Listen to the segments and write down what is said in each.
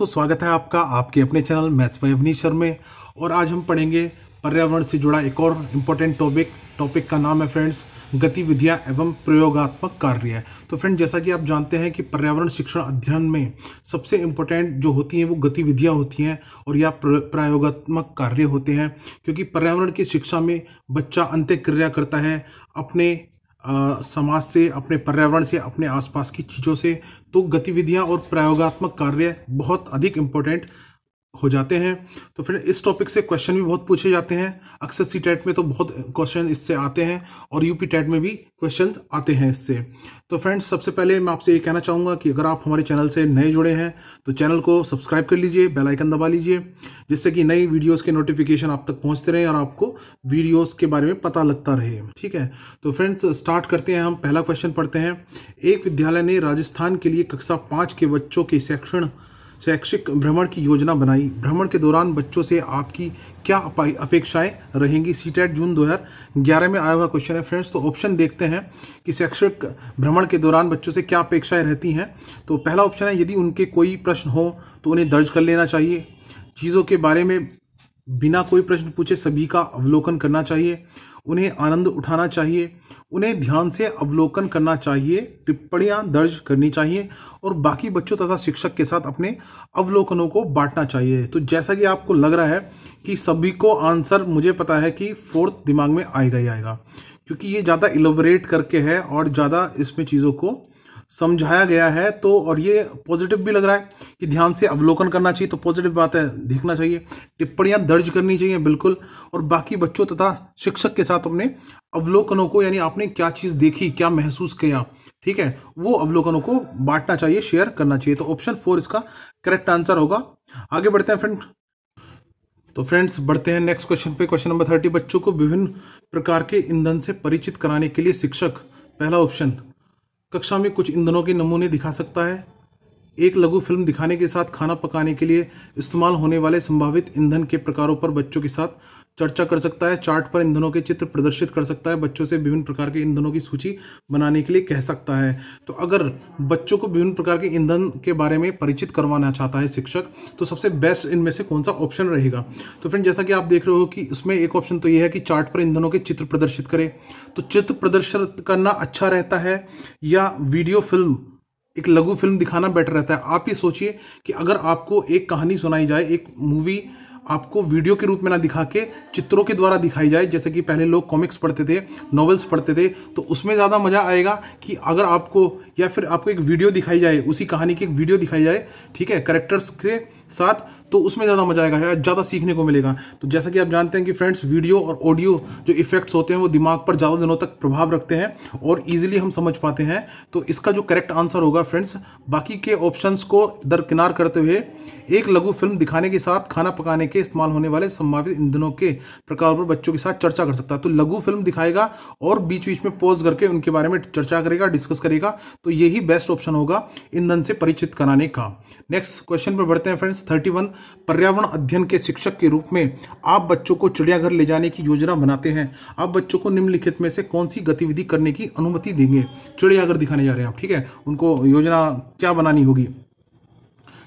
दोस्तों स्वागत है आपका आपके अपने चैनल मैथ्स बाय अवनीश्वर में और आज हम पढ़ेंगे पर्यावरण से जुड़ा एक और इम्पोर्टेंट टॉपिक टॉपिक का नाम है फ्रेंड्स गतिविधियाँ एवं प्रयोगात्मक कार्य तो फ्रेंड जैसा कि आप जानते हैं कि पर्यावरण शिक्षण अध्ययन में सबसे इम्पोर्टेंट जो होती हैं वो गतिविधियाँ होती हैं और या प्रयोगात्मक कार्य होते हैं क्योंकि पर्यावरण की शिक्षा में बच्चा अंत्यक्रिया करता है अपने समाज से अपने पर्यावरण से अपने आसपास की चीज़ों से तो गतिविधियाँ और प्रयोगात्मक कार्य बहुत अधिक इम्पोर्टेंट हो जाते हैं तो फ्रेंड इस टॉपिक से क्वेश्चन भी बहुत पूछे जाते हैं अक्सर सी टेट में तो बहुत क्वेश्चन इससे आते हैं और यूपी टेट में भी क्वेश्चन आते हैं इससे तो फ्रेंड्स सबसे पहले मैं आपसे ये कहना चाहूँगा कि अगर आप हमारे चैनल से नए जुड़े हैं तो चैनल को सब्सक्राइब कर लीजिए बेल आइकन दबा लीजिए जिससे कि नई वीडियोज़ के नोटिफिकेशन आप तक पहुँचते रहें और आपको वीडियोज़ के बारे में पता लगता रहे ठीक है तो फ्रेंड्स स्टार्ट करते हैं हम पहला क्वेश्चन पढ़ते हैं एक विद्यालय ने राजस्थान के लिए कक्षा पाँच के बच्चों के शैक्षण शैक्षिक भ्रमण की योजना बनाई भ्रमण के दौरान बच्चों से आपकी क्या अपेक्षाएं रहेंगी सी टेट जून 2011 में आया हुआ क्वेश्चन है फ्रेंड्स तो ऑप्शन देखते हैं कि शैक्षिक भ्रमण के दौरान बच्चों से क्या अपेक्षाएं रहती हैं तो पहला ऑप्शन है यदि उनके कोई प्रश्न हो तो उन्हें दर्ज कर लेना चाहिए चीज़ों के बारे में बिना कोई प्रश्न पूछे सभी का अवलोकन करना चाहिए उन्हें आनंद उठाना चाहिए उन्हें ध्यान से अवलोकन करना चाहिए टिप्पणियाँ दर्ज करनी चाहिए और बाकी बच्चों तथा शिक्षक के साथ अपने अवलोकनों को बांटना चाहिए तो जैसा कि आपको लग रहा है कि सभी को आंसर मुझे पता है कि फोर्थ दिमाग में आएगा ही आएगा क्योंकि ये ज़्यादा इलोबरेट करके है और ज़्यादा इसमें चीज़ों को समझाया गया है तो और ये पॉजिटिव भी लग रहा है कि ध्यान से अवलोकन करना चाहिए तो पॉजिटिव बातें देखना चाहिए टिप्पणियां दर्ज करनी चाहिए बिल्कुल और बाकी बच्चों तथा शिक्षक के साथ अपने अवलोकनों को यानी आपने क्या चीज़ देखी क्या महसूस किया ठीक है वो अवलोकनों को बांटना चाहिए शेयर करना चाहिए तो ऑप्शन फोर इसका करेक्ट आंसर होगा आगे बढ़ते हैं फ्रेंड तो फ्रेंड्स बढ़ते हैं नेक्स्ट क्वेश्चन पे क्वेश्चन नंबर थर्टी बच्चों को विभिन्न प्रकार के ईंधन से परिचित कराने के लिए शिक्षक पहला ऑप्शन कक्षा में कुछ ईंधनों के नमूने दिखा सकता है एक लघु फिल्म दिखाने के साथ खाना पकाने के लिए इस्तेमाल होने वाले संभावित ईंधन के प्रकारों पर बच्चों के साथ चर्चा कर सकता है चार्ट पर ईंधनों के चित्र प्रदर्शित कर सकता है बच्चों से विभिन्न प्रकार के ईंधनों की सूची बनाने के लिए कह सकता है तो अगर बच्चों को विभिन्न प्रकार के ईंधन के बारे में परिचित करवाना चाहता है शिक्षक तो सबसे बेस्ट इनमें से कौन सा ऑप्शन रहेगा तो फ्रेंड जैसा कि आप देख रहे हो कि इसमें एक ऑप्शन तो यह है कि चार्ट पर ईंधनों के चित्र प्रदर्शित करें तो चित्र प्रदर्शन करना अच्छा रहता है या वीडियो फिल्म एक लघु फिल्म दिखाना बेटर रहता है आप ये सोचिए कि अगर आपको एक कहानी सुनाई जाए एक मूवी आपको वीडियो के रूप में ना दिखा के चित्रों के द्वारा दिखाई जाए जैसे कि पहले लोग कॉमिक्स पढ़ते थे नॉवेल्स पढ़ते थे तो उसमें ज़्यादा मज़ा आएगा कि अगर आपको या फिर आपको एक वीडियो दिखाई जाए उसी कहानी की एक वीडियो दिखाई जाए ठीक है करेक्टर्स के साथ तो उसमें ज़्यादा मजा आएगा या ज़्यादा सीखने को मिलेगा तो जैसा कि आप जानते हैं कि फ्रेंड्स वीडियो और ऑडियो जो इफेक्ट्स होते हैं वो दिमाग पर ज़्यादा दिनों तक प्रभाव रखते हैं और ईजिली हम समझ पाते हैं तो इसका जो करेक्ट आंसर होगा फ्रेंड्स बाकी के ऑप्शन को दरकिनार करते हुए एक लघु फिल्म दिखाने के साथ खाना पकाने के इस्तेमाल होने वाले संभावित ईंधनों के प्रकार पर बच्चों के साथ चर्चा कर सकता है तो लघु फिल्म दिखाएगा और बीच बीच में पॉज करके उनके बारे में चर्चा करेगा डिस्कस करेगा तो यही बेस्ट ऑप्शन होगा ईंधन से परिचित कराने का नेक्स्ट क्वेश्चन पर बढ़ते हैं फ्रेंड्स थर्टी वन पर्यावरण अध्ययन के शिक्षक के रूप में आप बच्चों को चिड़ियाघर ले जाने की योजना बनाते हैं आप बच्चों को निम्नलिखित में से कौन सी गतिविधि करने की अनुमति देंगे चिड़ियाघर दिखाने जा रहे हैं आप ठीक है उनको योजना क्या बनानी होगी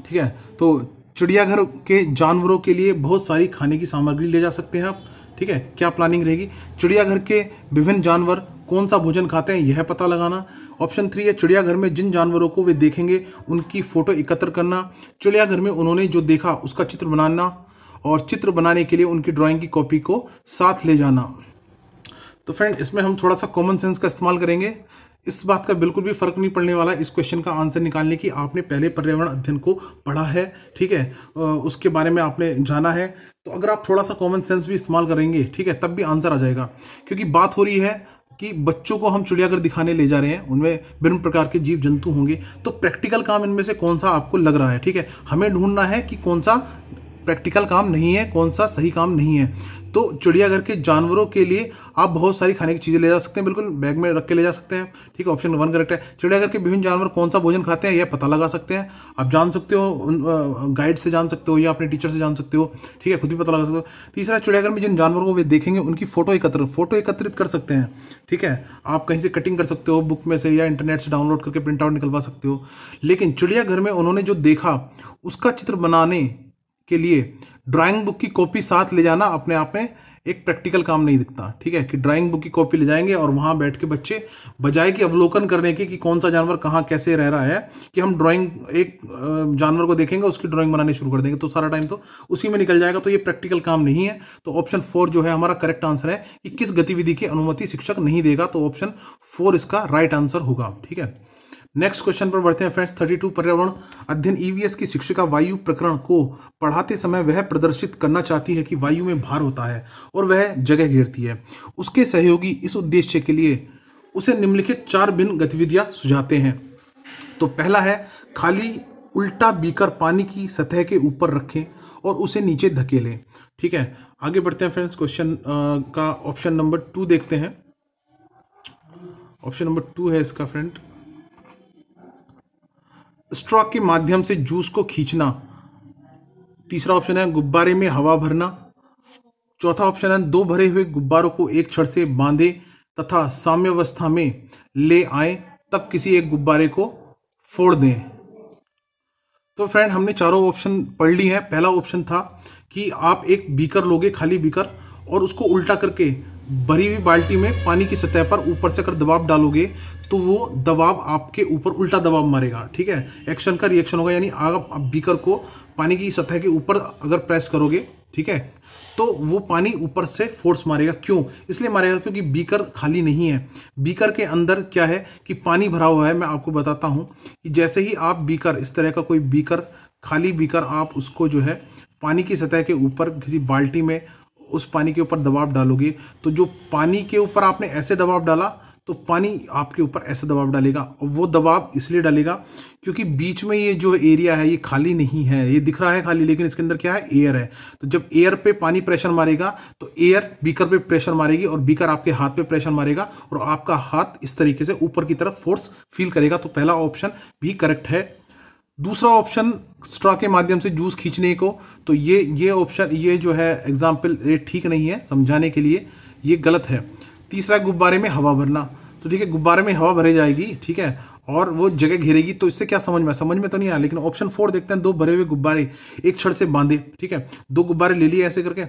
ठीक है तो चिड़ियाघर के जानवरों के लिए बहुत सारी खाने की सामग्री ले जा सकते हैं आप ठीक है क्या प्लानिंग रहेगी चिड़ियाघर के विभिन्न जानवर कौन सा भोजन खाते हैं यह पता लगाना ऑप्शन थ्री है चिड़ियाघर में जिन जानवरों को वे देखेंगे उनकी फोटो एकत्र करना चिड़ियाघर में उन्होंने जो देखा उसका चित्र बनाना और चित्र बनाने के लिए उनकी ड्राइंग की कॉपी को साथ ले जाना तो फ्रेंड इसमें हम थोड़ा सा कॉमन सेंस का इस्तेमाल करेंगे इस बात का बिल्कुल भी फर्क नहीं पड़ने वाला इस क्वेश्चन का आंसर निकालने की आपने पहले पर्यावरण अध्ययन को पढ़ा है ठीक है उसके बारे में आपने जाना है तो अगर आप थोड़ा सा कॉमन सेंस भी इस्तेमाल करेंगे ठीक है तब भी आंसर आ जाएगा क्योंकि बात हो रही है कि बच्चों को हम चिड़ियाघर दिखाने ले जा रहे हैं उनमें विभिन्न प्रकार के जीव जंतु होंगे तो प्रैक्टिकल काम इनमें से कौन सा आपको लग रहा है ठीक है हमें ढूंढना है कि कौन सा प्रैक्टिकल काम नहीं है कौन सा सही काम नहीं है तो चिड़ियाघर के जानवरों के लिए आप बहुत सारी खाने की चीज़ें ले जा सकते हैं बिल्कुल बैग में रख के ले जा सकते हैं ठीक है ऑप्शन वन करेक्ट है चिड़ियाघर के विभिन्न जानवर कौन सा भोजन खाते हैं यह पता लगा सकते हैं आप जान सकते हो गाइड से जान सकते हो या अपने टीचर से जान सकते हो ठीक है खुद भी पता लगा सकते हो तीसरा चिड़ियाघर में जिन जानवरों को वे देखेंगे उनकी फोटो एकत्र फोटो एकत्रित कर सकते हैं ठीक है आप कहीं से कटिंग कर सकते हो बुक में से या इंटरनेट से डाउनलोड करके प्रिंट आउट निकलवा सकते हो लेकिन चिड़ियाघर में उन्होंने जो देखा उसका चित्र बनाने के लिए ड्राइंग बुक की कॉपी साथ ले जाना अपने आप में एक प्रैक्टिकल काम नहीं दिखता ठीक है कि ड्राइंग बुक की कॉपी ले जाएंगे और वहां बैठ के बच्चे बजाय कि अवलोकन करने के कि कौन सा जानवर कहाँ कैसे रह रहा है कि हम ड्राइंग एक जानवर को देखेंगे उसकी ड्राइंग बनाने शुरू कर देंगे तो सारा टाइम तो उसी में निकल जाएगा तो ये प्रैक्टिकल काम नहीं है तो ऑप्शन फोर जो है हमारा करेक्ट आंसर है कि किस गतिविधि की अनुमति शिक्षक नहीं देगा तो ऑप्शन फोर इसका राइट आंसर होगा ठीक है नेक्स्ट क्वेश्चन पर बढ़ते हैं फ्रेंड्स थर्टी टू पर्यावरण अध्ययन ईवीएस e की शिक्षिका वायु प्रकरण को पढ़ाते समय वह प्रदर्शित करना चाहती है कि वायु में भार होता है और वह जगह घेरती है उसके सहयोगी इस उद्देश्य के लिए उसे निम्नलिखित चार भिन्न गतिविधियां सुझाते हैं तो पहला है खाली उल्टा बीकर पानी की सतह के ऊपर रखें और उसे नीचे धकेलें ठीक है आगे बढ़ते हैं फ्रेंड्स क्वेश्चन का ऑप्शन नंबर टू देखते हैं ऑप्शन नंबर टू है इसका फ्रेंड स्ट्रॉक के माध्यम से जूस को खींचना तीसरा ऑप्शन है गुब्बारे में हवा भरना चौथा ऑप्शन है दो भरे हुए गुब्बारों को एक छड़ से बांधे तथा साम्यवस्था में ले आए तब किसी एक गुब्बारे को फोड़ दें तो फ्रेंड हमने चारों ऑप्शन पढ़ ली है पहला ऑप्शन था कि आप एक बीकर लोगे खाली बीकर और उसको उल्टा करके भरी हुई बाल्टी में पानी की सतह पर ऊपर से अगर दबाव डालोगे तो वो दबाव आपके ऊपर उल्टा दबाव मारेगा ठीक है एक्शन का रिएक्शन होगा यानी आप बीकर को पानी की सतह के ऊपर अगर प्रेस करोगे ठीक है तो वो पानी ऊपर से फोर्स मारेगा क्यों इसलिए मारेगा क्योंकि बीकर खाली नहीं है बीकर के अंदर क्या है कि पानी भरा हुआ है मैं आपको बताता हूँ कि जैसे ही आप बीकर इस तरह का कोई बीकर खाली बीकर आप उसको जो है पानी की सतह के ऊपर किसी बाल्टी में उस पानी के ऊपर दबाव डालोगे तो जो पानी के ऊपर आपने ऐसे दबाव डाला तो पानी आपके ऊपर ऐसा दबाव डालेगा और वो दबाव इसलिए डालेगा क्योंकि बीच में ये जो एरिया है ये खाली नहीं है ये दिख रहा है खाली लेकिन इसके अंदर क्या है एयर है तो जब एयर पे पानी प्रेशर मारेगा तो एयर बीकर पे प्रेशर मारेगी और बीकर आपके हाथ पे प्रेशर मारेगा और आपका हाथ इस तरीके से ऊपर की तरफ फोर्स फील करेगा तो पहला ऑप्शन भी करेक्ट है दूसरा ऑप्शन स्ट्रॉ के माध्यम से जूस खींचने को तो ये ये ऑप्शन ये जो है एग्जाम्पल ये ठीक नहीं है समझाने के लिए ये गलत है तीसरा गुब्बारे में हवा भरना तो ठीक है गुब्बारे में हवा भरे जाएगी ठीक है और वो जगह घेरेगी तो इससे क्या समझ में समझ में तो नहीं आया लेकिन ऑप्शन फोर देखते हैं दो भरे हुए गुब्बारे एक छड़ से बांधे ठीक है दो गुब्बारे ले लिए ऐसे करके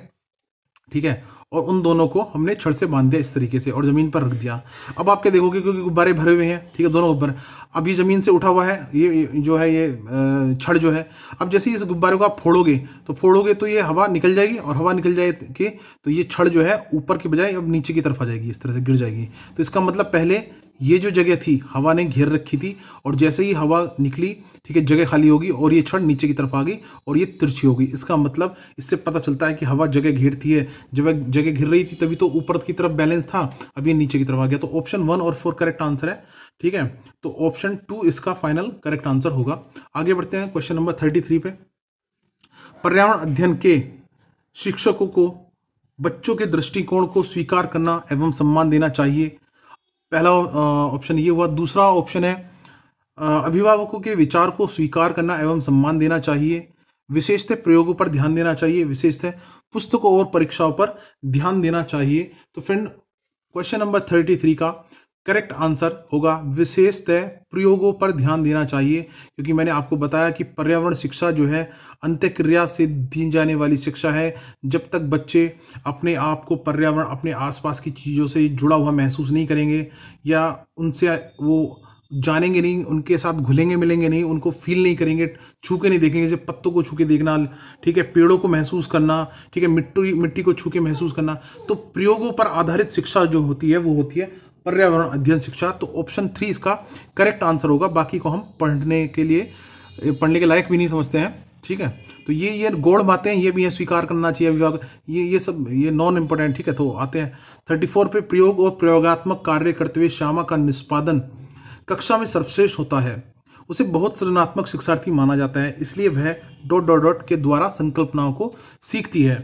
ठीक है और उन दोनों को हमने छड़ से बांध दिया इस तरीके से और ज़मीन पर रख दिया अब आप क्या देखोगे क्योंकि गुब्बारे भरे हुए हैं ठीक है दोनों ऊपर अब ये ज़मीन से उठा हुआ है ये जो है ये छड़ जो है अब जैसे इस गुब्बारे को आप फोड़ोगे तो फोड़ोगे तो ये हवा निकल जाएगी और हवा निकल जाएगी तो ये छड़ जो है ऊपर की बजाय अब नीचे की तरफ आ जाएगी इस तरह से गिर जाएगी तो इसका मतलब पहले ये जो जगह थी हवा ने घेर रखी थी और जैसे ही हवा निकली ठीक है जगह खाली होगी और ये क्षण नीचे की तरफ आ गई और ये तिरछी होगी इसका मतलब इससे पता चलता है कि हवा जगह घेरती है जब जगह घिर रही थी तभी तो ऊपर की तरफ बैलेंस था अब ये नीचे की तरफ आ गया तो ऑप्शन वन और फोर करेक्ट आंसर है ठीक है तो ऑप्शन टू इसका फाइनल करेक्ट आंसर होगा आगे बढ़ते हैं क्वेश्चन नंबर थर्टी थ्री पे पर्यावरण अध्ययन के शिक्षकों को बच्चों के दृष्टिकोण को स्वीकार करना एवं सम्मान देना चाहिए पहला ऑप्शन ये हुआ दूसरा ऑप्शन है अभिभावकों के विचार को स्वीकार करना एवं सम्मान देना चाहिए विशेषतः प्रयोगों पर ध्यान देना चाहिए विशेषतः पुस्तकों और परीक्षाओं पर ध्यान देना चाहिए तो friend question number thirty three का करेक्ट आंसर होगा विशेषतः प्रयोगों पर ध्यान देना चाहिए क्योंकि मैंने आपको बताया कि पर्यावरण शिक्षा जो है अंत्यक्रिया से दी जाने वाली शिक्षा है जब तक बच्चे अपने आप को पर्यावरण अपने आसपास की चीज़ों से जुड़ा हुआ महसूस नहीं करेंगे या उनसे वो जानेंगे नहीं उनके साथ घुलेंगे मिलेंगे नहीं उनको फील नहीं करेंगे छू के नहीं देखेंगे जैसे पत्तों को छू के देखना ठीक है पेड़ों को महसूस करना ठीक है मिट्टी मिट्टी को छू के महसूस करना तो प्रयोगों पर आधारित शिक्षा जो होती है वो होती है पर्यावरण अध्ययन शिक्षा तो ऑप्शन थ्री इसका करेक्ट आंसर होगा बाकी को हम पढ़ने के लिए पढ़ने के लायक भी नहीं समझते हैं ठीक है तो ये ये गोड़ बातें हैं ये भी हैं स्वीकार करना चाहिए अभिभावक ये ये सब ये नॉन इम्पोर्टेंट ठीक है तो आते हैं थर्टी फोर पे प्रयोग और प्रयोगात्मक कार्य करते हुए श्यामा का निष्पादन कक्षा में सर्वश्रेष्ठ होता है उसे बहुत सृजनात्मक शिक्षार्थी माना जाता है इसलिए वह डॉट डॉट डॉट के द्वारा संकल्पनाओं को सीखती है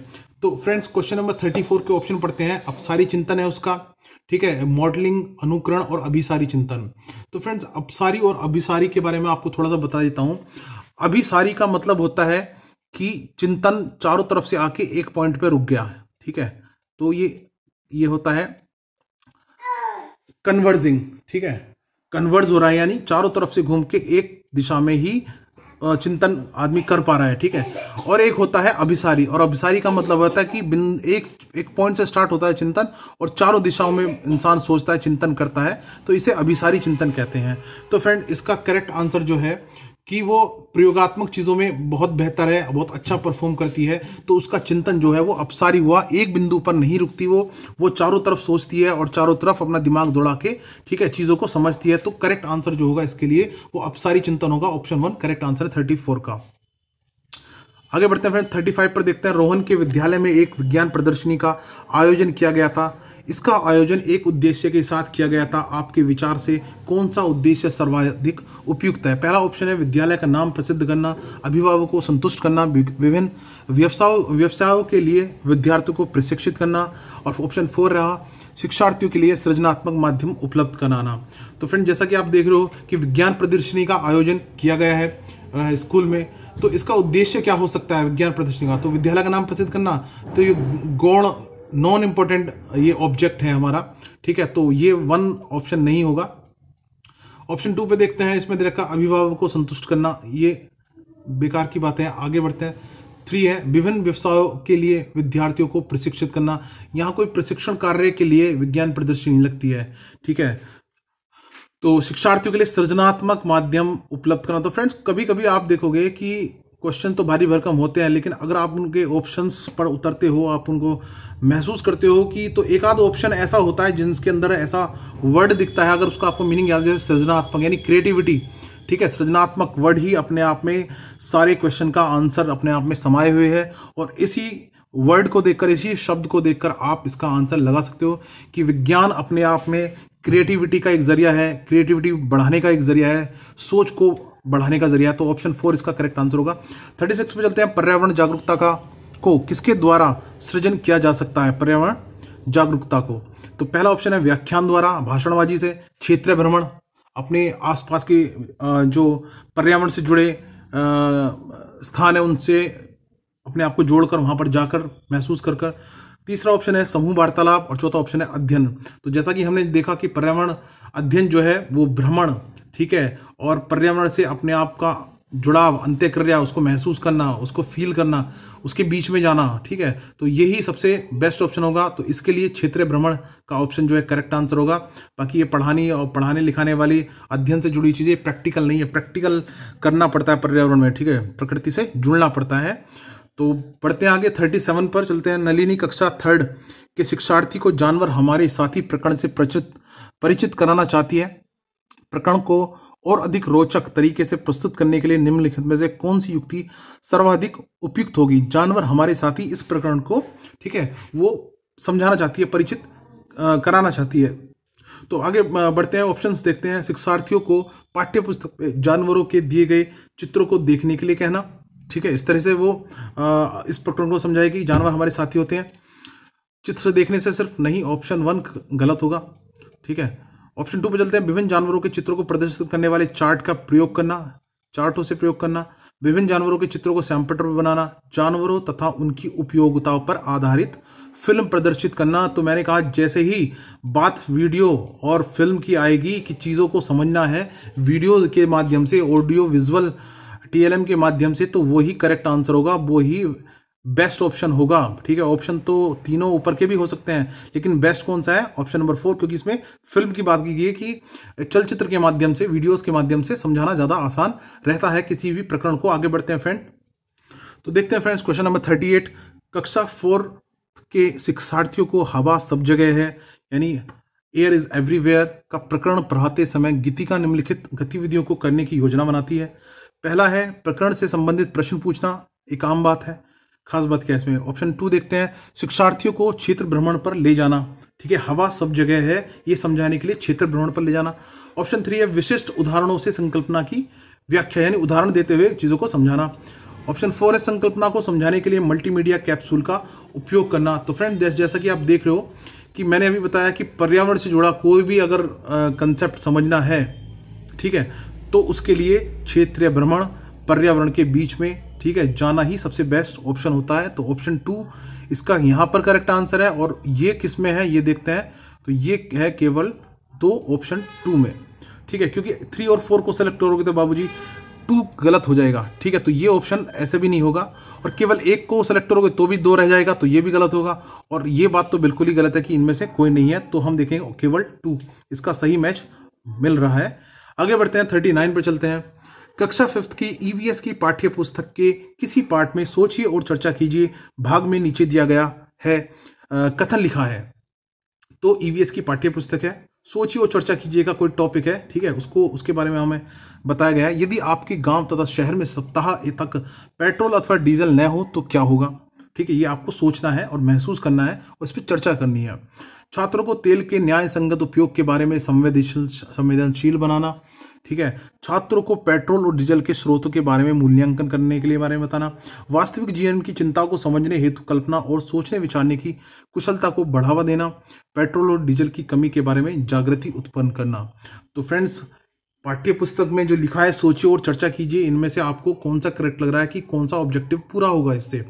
तो friends question number thirty four के ऑप्शन पढ़ते हैं अब सारी चिंतन है उसका ठीक है मॉडलिंग अनुकरण और अभिसारी चिंतन तो फ्रेंड्स अपसारी और अभिसारी के बारे में आपको थोड़ा सा बता देता हूँ अभिसारी का मतलब होता है कि चिंतन चारों तरफ से आके एक पॉइंट पे रुक गया है ठीक है तो ये ये होता है कन्वर्जिंग ठीक है कन्वर्ज हो रहा है यानी चारों तरफ से घूम के एक दिशा में ही चिंतन आदमी कर पा रहा है ठीक है और एक होता है अभिसारी और अभिसारी का मतलब होता है कि बिन एक एक पॉइंट से स्टार्ट होता है चिंतन और चारों दिशाओं में इंसान सोचता है चिंतन करता है तो इसे अभिसारी चिंतन कहते हैं तो फ्रेंड इसका करेक्ट आंसर जो है कि वो प्रयोगात्मक चीज़ों में बहुत बेहतर है बहुत अच्छा परफॉर्म करती है तो उसका चिंतन जो है वो अपसारी हुआ एक बिंदु पर नहीं रुकती वो वो चारों तरफ सोचती है और चारों तरफ अपना दिमाग दौड़ा के ठीक है चीज़ों को समझती है तो करेक्ट आंसर जो होगा इसके लिए वो अपसारी चिंतन होगा ऑप्शन वन करेक्ट आंसर है थर्टी फोर का आगे बढ़ते हैं फ्रेंड थर्टी फाइव पर देखते हैं रोहन के विद्यालय में एक विज्ञान प्रदर्शनी का आयोजन किया गया था इसका आयोजन एक उद्देश्य के साथ किया गया था आपके विचार से कौन सा उद्देश्य सर्वाधिक उपयुक्त है पहला ऑप्शन है विद्यालय का नाम प्रसिद्ध करना अभिभावकों को संतुष्ट करना विभिन्न व्यवसाय व्यवसायों के लिए विद्यार्थियों को प्रशिक्षित करना और ऑप्शन फोर रहा शिक्षार्थियों के लिए सृजनात्मक माध्यम उपलब्ध कराना तो फ्रेंड जैसा कि आप देख रहे हो कि विज्ञान प्रदर्शनी का आयोजन किया गया है स्कूल में तो इसका उद्देश्य क्या हो सकता है विज्ञान प्रदर्शनी का तो विद्यालय का नाम प्रसिद्ध करना तो ये गौण नॉन इम्पोर्टेंट ये ऑब्जेक्ट है हमारा ठीक है तो ये वन ऑप्शन नहीं होगा ऑप्शन टू पे देखते हैं इसमें दे रखा अभिभावक को संतुष्ट करना ये बेकार की बातें हैं आगे बढ़ते हैं थ्री है विभिन्न व्यवसायों के लिए विद्यार्थियों को प्रशिक्षित करना यहाँ कोई प्रशिक्षण कार्य के लिए विज्ञान प्रदर्शनी लगती है ठीक है तो शिक्षार्थियों के लिए सृजनात्मक माध्यम उपलब्ध करना तो फ्रेंड्स कभी कभी आप देखोगे कि क्वेश्चन तो भारी भरकम होते हैं लेकिन अगर आप उनके ऑप्शंस पर उतरते हो आप उनको महसूस करते हो कि तो एक आध ऑप्शन ऐसा होता है जिनके अंदर ऐसा वर्ड दिखता है अगर उसका आपको मीनिंग याद जैसे सृजनात्मक यानी क्रिएटिविटी ठीक है सृजनात्मक वर्ड ही अपने आप में सारे क्वेश्चन का आंसर अपने आप में समाये हुए है और इसी वर्ड को देखकर इसी शब्द को देखकर आप इसका आंसर लगा सकते हो कि विज्ञान अपने आप में क्रिएटिविटी का एक जरिया है क्रिएटिविटी बढ़ाने का एक जरिया है सोच को बढ़ाने का जरिया तो ऑप्शन फोर इसका करेक्ट आंसर होगा थर्टी सिक्स में चलते हैं पर्यावरण जागरूकता का को किसके द्वारा सृजन किया जा सकता है पर्यावरण जागरूकता को तो पहला ऑप्शन है व्याख्यान द्वारा भाषणबाजी से क्षेत्रीय भ्रमण अपने आसपास के जो पर्यावरण से जुड़े स्थान है उनसे अपने आप को जोड़कर वहाँ पर जाकर महसूस कर कर तीसरा ऑप्शन है समूह वार्तालाप और चौथा ऑप्शन है अध्ययन तो जैसा कि हमने देखा कि पर्यावरण अध्ययन जो है वो भ्रमण ठीक है और पर्यावरण से अपने आप का जुड़ाव अंत्यक्रिया उसको महसूस करना उसको फील करना उसके बीच में जाना ठीक है तो यही सबसे बेस्ट ऑप्शन होगा तो इसके लिए क्षेत्रीय भ्रमण का ऑप्शन जो है करेक्ट आंसर होगा बाकी ये पढ़ानी और पढ़ाने लिखाने वाली अध्ययन से जुड़ी चीज़ें प्रैक्टिकल नहीं है प्रैक्टिकल करना पड़ता है पर्यावरण में ठीक है प्रकृति से जुड़ना पड़ता है तो पढ़ते हैं आगे थर्टी सेवन पर चलते हैं नलिनी कक्षा थर्ड के शिक्षार्थी को जानवर हमारे साथी प्रकरण से परिचित परिचित कराना चाहती है प्रकरण को और अधिक रोचक तरीके से प्रस्तुत करने के लिए निम्नलिखित में से कौन सी युक्ति सर्वाधिक उपयुक्त होगी जानवर हमारे साथी इस प्रकरण को ठीक है वो समझाना चाहती है परिचित कराना चाहती है तो आगे बढ़ते हैं ऑप्शंस देखते हैं शिक्षार्थियों को पाठ्य पुस्तक जानवरों के दिए गए चित्रों को देखने के लिए कहना ठीक है इस तरह से वो इस प्रकरण को समझाएगी जानवर हमारे साथी होते हैं चित्र देखने से सिर्फ नहीं ऑप्शन वन गलत होगा ठीक है ऑप्शन टू पे चलते हैं विभिन्न जानवरों के चित्रों को प्रदर्शित करने वाले चार्ट का प्रयोग करना चार्टों से प्रयोग करना विभिन्न जानवरों के चित्रों को सैम्पटर पर बनाना जानवरों तथा उनकी उपयोगिताओं पर आधारित फिल्म प्रदर्शित करना तो मैंने कहा जैसे ही बात वीडियो और फिल्म की आएगी कि चीज़ों को समझना है वीडियो के माध्यम से ऑडियो विजुअल टीएलएम के माध्यम से तो वही करेक्ट आंसर होगा वही बेस्ट ऑप्शन होगा ठीक है ऑप्शन तो तीनों ऊपर के भी हो सकते हैं लेकिन बेस्ट कौन सा है ऑप्शन नंबर फोर क्योंकि इसमें फिल्म की बात की गई है कि चलचित्र के माध्यम से वीडियोस के माध्यम से समझाना ज़्यादा आसान रहता है किसी भी प्रकरण को आगे बढ़ते हैं फ्रेंड तो देखते हैं friends question number thirty eight कक्षा फोर के शिक्षार्थियों को हवा सब जगह है यानी एयर इज एवरीवेयर का प्रकरण पढ़ाते समय गीतिका निम्नलिखित गतिविधियों को करने की योजना बनाती है पहला है प्रकरण से संबंधित प्रश्न पूछना एक आम बात है खास बात क्या है इसमें ऑप्शन टू देखते हैं शिक्षार्थियों को क्षेत्र भ्रमण पर ले जाना ठीक है हवा सब जगह है ये समझाने के लिए क्षेत्र भ्रमण पर ले जाना ऑप्शन थ्री है विशिष्ट उदाहरणों से संकल्पना की व्याख्या यानी उदाहरण देते हुए चीज़ों को समझाना ऑप्शन फोर है संकल्पना को समझाने के लिए मल्टीमीडिया कैप्सूल का उपयोग करना तो फ्रेंड जैसा कि आप देख रहे हो कि मैंने अभी बताया कि पर्यावरण से जुड़ा कोई भी अगर कंसेप्ट समझना है ठीक है तो उसके लिए क्षेत्रीय भ्रमण पर्यावरण के बीच में ठीक है जाना ही सबसे बेस्ट ऑप्शन होता है तो ऑप्शन टू इसका यहाँ पर करेक्ट आंसर है और ये किस में है ये देखते हैं तो ये है केवल दो ऑप्शन टू में ठीक है क्योंकि थ्री और फोर को सेलेक्ट करोगे तो बाबूजी टू गलत हो जाएगा ठीक है तो ये ऑप्शन ऐसे भी नहीं होगा और केवल एक को सेलेक्ट करोगे तो भी दो रह जाएगा तो ये भी गलत होगा और ये बात तो बिल्कुल ही गलत है कि इनमें से कोई नहीं है तो हम देखेंगे केवल टू इसका सही मैच मिल रहा है आगे बढ़ते हैं थर्टी नाइन पर चलते हैं कक्षा फिफ्थ के ईवीएस की e पाठ्य पुस्तक के किसी पार्ट में सोचिए और चर्चा कीजिए भाग में नीचे दिया गया है कथन लिखा है तो ईवीएस e की पाठ्य पुस्तक है सोचिए और चर्चा कीजिए का कोई टॉपिक है ठीक है उसको उसके बारे में हमें बताया गया है यदि आपके गांव तथा शहर में सप्ताह तक पेट्रोल अथवा डीजल न हो तो क्या होगा ठीक है ये आपको सोचना है और महसूस करना है और इस पर चर्चा करनी है छात्रों को तेल के न्याय संगत उपयोग के बारे में संवेदनशील संवेदनशील बनाना ठीक है छात्रों को पेट्रोल और डीजल के स्रोतों के बारे में मूल्यांकन करने के लिए बारे में बताना वास्तविक जीवन की चिंता को समझने हेतु कल्पना और सोचने विचारने की कुशलता को बढ़ावा देना पेट्रोल और डीजल की कमी के बारे में जागृति उत्पन्न करना तो फ्रेंड्स पाठ्य पुस्तक में जो लिखा है सोचिए और चर्चा कीजिए इनमें से आपको कौन सा करेक्ट लग रहा है कि कौन सा ऑब्जेक्टिव पूरा होगा इससे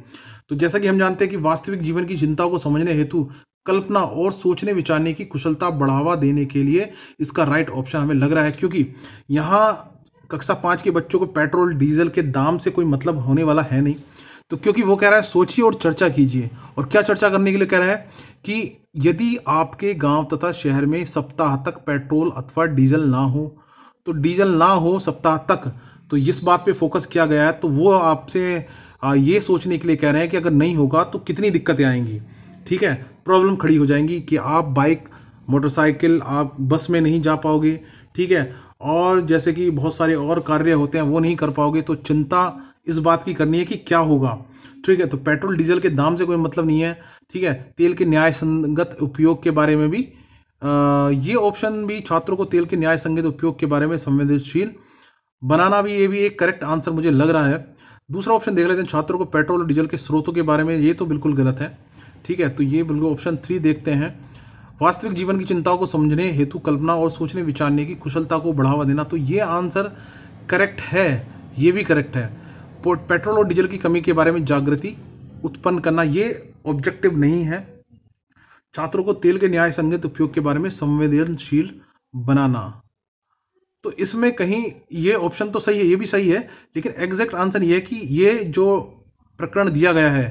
तो जैसा कि हम जानते हैं कि वास्तविक जीवन की चिंता को समझने हेतु कल्पना और सोचने विचारने की कुशलता बढ़ावा देने के लिए इसका राइट ऑप्शन हमें लग रहा है क्योंकि यहाँ कक्षा पाँच के बच्चों को पेट्रोल डीजल के दाम से कोई मतलब होने वाला है नहीं तो क्योंकि वो कह रहा है सोचिए और चर्चा कीजिए और क्या चर्चा करने के लिए कह रहा है कि यदि आपके गांव तथा शहर में सप्ताह तक पेट्रोल अथवा डीजल ना हो तो डीजल ना हो सप्ताह तक तो इस बात पे फोकस किया गया है तो वो आपसे ये सोचने के लिए कह रहे हैं कि अगर नहीं होगा तो कितनी दिक्कतें आएंगी ठीक है प्रॉब्लम खड़ी हो जाएंगी कि आप बाइक मोटरसाइकिल आप बस में नहीं जा पाओगे ठीक है और जैसे कि बहुत सारे और कार्य होते हैं वो नहीं कर पाओगे तो चिंता इस बात की करनी है कि क्या होगा ठीक है तो पेट्रोल डीजल के दाम से कोई मतलब नहीं है ठीक है तेल के न्याय संगत उपयोग के बारे में भी आ, ये ऑप्शन भी छात्रों को तेल के न्याय संगत उपयोग के बारे में संवेदनशील बनाना भी ये भी एक करेक्ट आंसर मुझे लग रहा है दूसरा ऑप्शन देख लेते हैं छात्रों को पेट्रोल और डीजल के स्रोतों के बारे में ये तो बिल्कुल गलत है ठीक है तो ये बिल्कुल ऑप्शन थ्री देखते हैं वास्तविक जीवन की चिंताओं को समझने हेतु कल्पना और सोचने विचारने की कुशलता को बढ़ावा देना तो ये आंसर करेक्ट है ये भी करेक्ट है पेट्रोल और डीजल की कमी के बारे में जागृति उत्पन्न करना ये ऑब्जेक्टिव नहीं है छात्रों को तेल के न्याय संगत उपयोग के बारे में संवेदनशील बनाना तो इसमें कहीं ये ऑप्शन तो सही है ये भी सही है लेकिन एग्जैक्ट आंसर ये है कि ये जो प्रकरण दिया गया है